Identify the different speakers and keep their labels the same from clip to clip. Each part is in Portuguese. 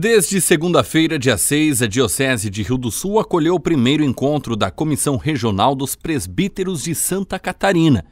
Speaker 1: Desde segunda-feira, dia 6, a Diocese de Rio do Sul acolheu o primeiro encontro da Comissão Regional dos Presbíteros de Santa Catarina.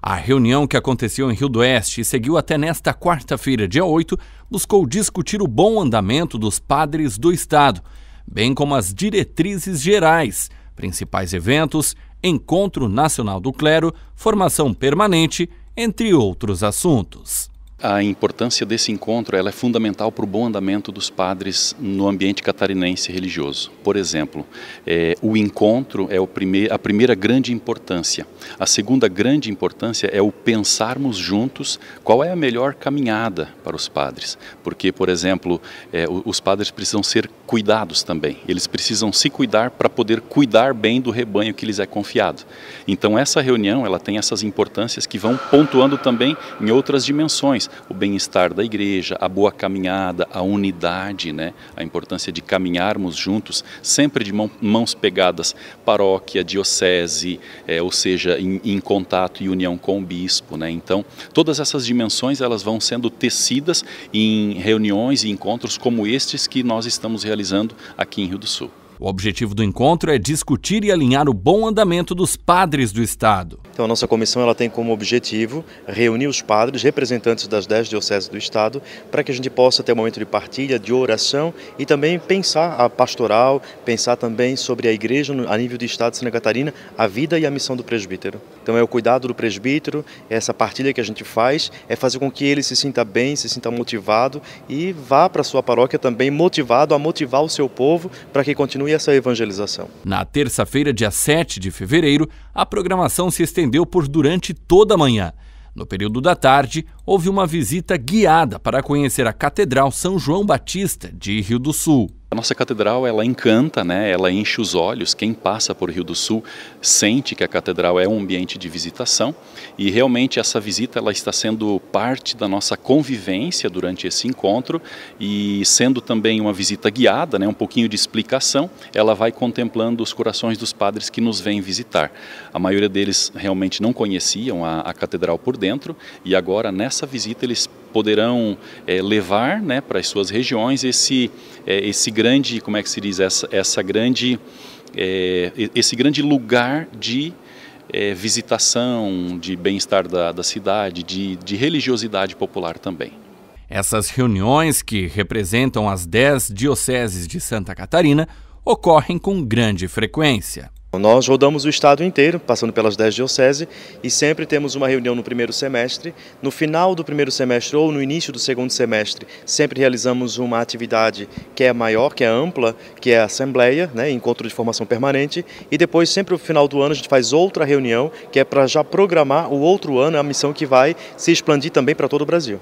Speaker 1: A reunião que aconteceu em Rio do Oeste e seguiu até nesta quarta-feira, dia 8, buscou discutir o bom andamento dos padres do Estado, bem como as diretrizes gerais, principais eventos, Encontro Nacional do Clero, formação permanente, entre outros assuntos.
Speaker 2: A importância desse encontro é fundamental para o bom andamento dos padres no ambiente catarinense religioso. Por exemplo, é, o encontro é o primeir, a primeira grande importância. A segunda grande importância é o pensarmos juntos qual é a melhor caminhada para os padres. Porque, por exemplo, é, os padres precisam ser cuidados também. Eles precisam se cuidar para poder cuidar bem do rebanho que lhes é confiado. Então, essa reunião ela tem essas importâncias que vão pontuando também em outras dimensões o bem-estar da igreja, a boa caminhada, a unidade, né? a importância de caminharmos juntos, sempre de mãos pegadas, paróquia, diocese, é, ou seja, em, em, contato e união com o bispo. Né? Então, todas essas dimensões elas vão sendo tecidas em reuniões e encontros como estes que nós estamos realizando aqui em Rio do Sul. O objetivo do encontro é discutir e alinhar o bom andamento dos padres do Estado.
Speaker 3: Então a nossa comissão ela tem como objetivo reunir os padres, representantes das dez dioceses do Estado, para que a gente possa ter um momento de partilha, de oração e também pensar a pastoral, pensar também sobre a igreja a nível do Estado de Santa Catarina, a vida e a missão do presbítero. Então é o cuidado do presbítero, é essa partilha que a gente faz, é fazer com que ele se sinta bem, se sinta motivado e vá para a sua paróquia também motivado a motivar o seu povo para que continue essa evangelização.
Speaker 1: Na terça-feira, dia 7 de fevereiro, a programação se estendeu estendeu por durante toda a manhã. No período da tarde, houve uma visita guiada para conhecer a Catedral São João Batista
Speaker 2: de Rio do Sul nossa catedral ela encanta, né? ela enche os olhos. Quem passa por Rio do Sul sente que a catedral é um ambiente de visitação e realmente essa visita ela está sendo parte da nossa convivência durante esse encontro e sendo também uma visita guiada, né? um pouquinho de explicação, ela vai contemplando os corações dos padres que nos vêm visitar. A maioria deles realmente não conheciam a, a catedral por dentro e agora nessa visita eles poderão é, levar né, para as suas regiões esse, é, esse grande, como é que se diz, essa, essa grande, é, esse grande lugar de visitação, de bem-estar da, da cidade, de, de religiosidade popular também.
Speaker 1: Essas reuniões, que representam as 10 dioceses de Santa Catarina, ocorrem com grande frequência.
Speaker 3: Então, nós rodamos o estado inteiro, passando pelas 10 dioceses, e sempre temos uma reunião no primeiro semestre. No final do primeiro semestre ou no início do segundo semestre, sempre realizamos uma atividade que é maior, que é ampla, que é a assembleia, né, encontro de formação permanente, e depois, sempre no final do ano, a gente faz outra reunião, que é para já programar o outro ano, a missão que vai se expandir também para todo o Brasil.